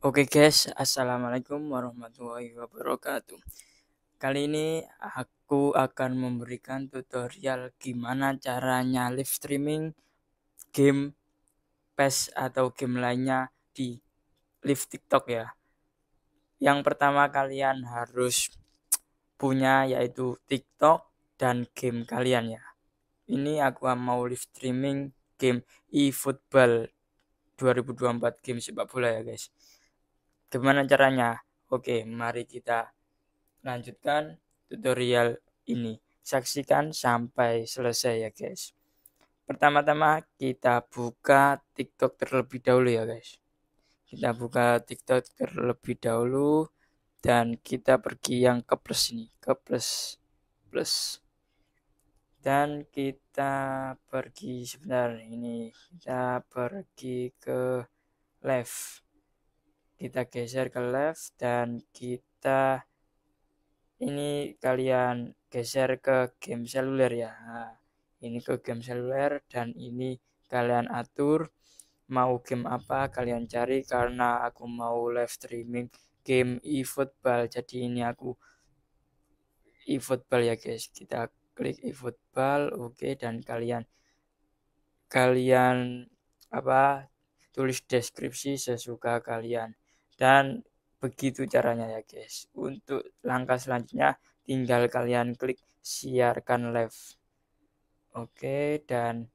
Oke okay guys, assalamualaikum warahmatullahi wabarakatuh. Kali ini aku akan memberikan tutorial gimana caranya live streaming game PES atau game lainnya di live TikTok ya. Yang pertama kalian harus punya yaitu TikTok dan game kalian ya. Ini aku mau live streaming game eFootball 2024 game sepak bola ya guys Gimana caranya? Oke, mari kita lanjutkan tutorial ini. Saksikan sampai selesai ya guys. Pertama-tama kita buka TikTok terlebih dahulu ya guys. Kita buka TikTok terlebih dahulu dan kita pergi yang ke plus ini, ke plus plus dan kita pergi sebentar ini kita pergi ke left kita geser ke left dan kita ini kalian geser ke game seluler ya nah, ini ke game seluler dan ini kalian atur mau game apa kalian cari karena aku mau live streaming game e-football jadi ini aku e-football ya guys kita klik e-football oke okay, dan kalian kalian apa tulis deskripsi sesuka kalian dan begitu caranya ya guys. Untuk langkah selanjutnya tinggal kalian klik siarkan live. Oke dan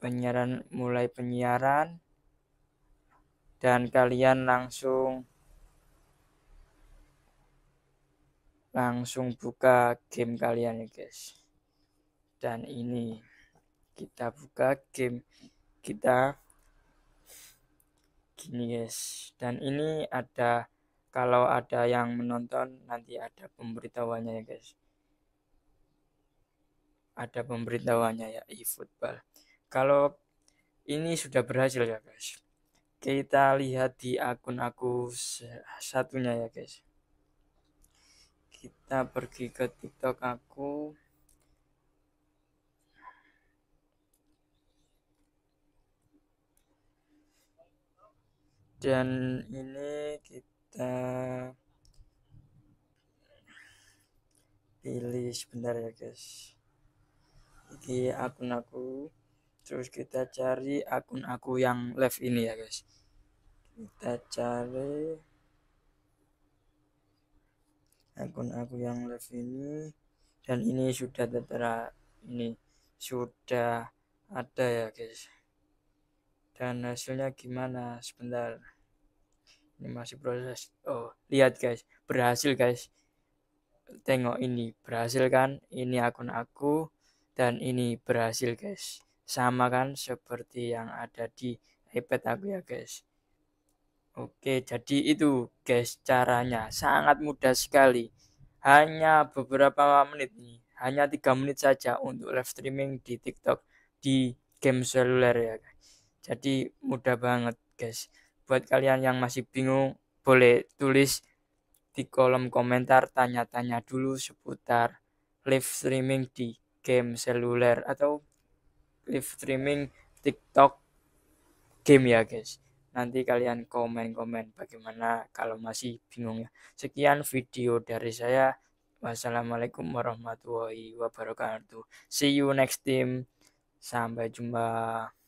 penyiaran mulai penyiaran dan kalian langsung langsung buka game kalian ya guys. Dan ini kita buka game kita gini guys dan ini ada kalau ada yang menonton nanti ada pemberitahuannya ya guys ada pemberitahuannya ya football kalau ini sudah berhasil ya guys kita lihat di akun aku satunya ya guys kita pergi ke tiktok aku dan ini kita pilih sebentar ya guys ini akun aku terus kita cari akun aku yang live ini ya guys kita cari akun aku yang live ini dan ini sudah tertera ini sudah ada ya guys dan hasilnya gimana sebentar ini masih proses oh lihat guys berhasil guys tengok ini berhasil kan ini akun aku dan ini berhasil guys sama kan seperti yang ada di iPad aku ya guys Oke jadi itu guys caranya sangat mudah sekali hanya beberapa menit nih hanya tiga menit saja untuk live streaming di TikTok di game seluler ya guys jadi mudah banget guys. Buat kalian yang masih bingung boleh tulis di kolom komentar tanya-tanya dulu seputar live streaming di game seluler atau live streaming TikTok game ya guys. Nanti kalian komen-komen bagaimana kalau masih bingung ya. Sekian video dari saya. Wassalamualaikum warahmatullahi wabarakatuh. See you next time. Sampai jumpa.